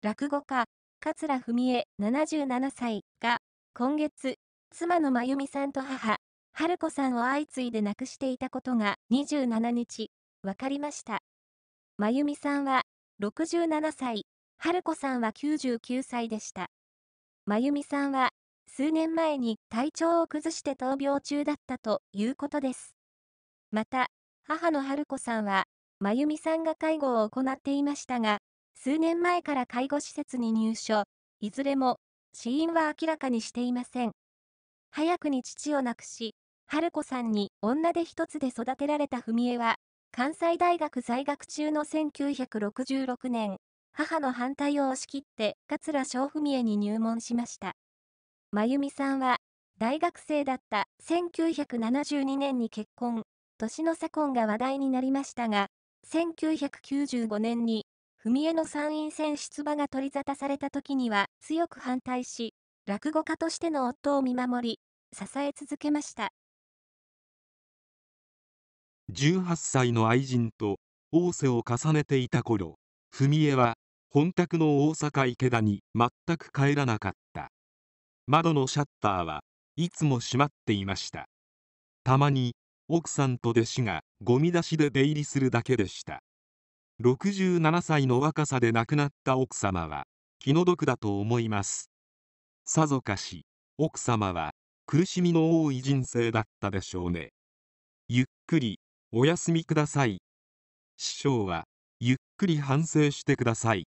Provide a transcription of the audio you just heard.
落語家、桂文枝77歳が、今月、妻の真由美さんと母、春子さんを相次いで亡くしていたことが27日、分かりました。真由美さんは67歳、春子さんは99歳でした。真由美さんは、数年前に体調を崩して闘病中だったということです。また、母の春子さんは、真由美さんが介護を行っていましたが、数年前から介護施設に入所、いずれも死因は明らかにしていません。早くに父を亡くし、春子さんに女手一つで育てられた文枝は、関西大学在学中の1966年、母の反対を押し切って、桂小文枝に入門しました。真由美さんは、大学生だった1972年に結婚、年の左婚が話題になりましたが、1995年に文枝の参院選出馬が取り沙汰された時には強く反対し、落語家としての夫を見守り、支え続けました。18歳の愛人と逢瀬を重ねていた頃、文枝は本宅の大阪池田に全く帰らなかった。窓のシャッターはいつも閉まっていました。たまに奥さんと弟子がゴミ出しで出入りするだけでした。67歳の若さで亡くなった奥様は気の毒だと思いますさぞかし奥様は苦しみの多い人生だったでしょうねゆっくりお休みください師匠はゆっくり反省してください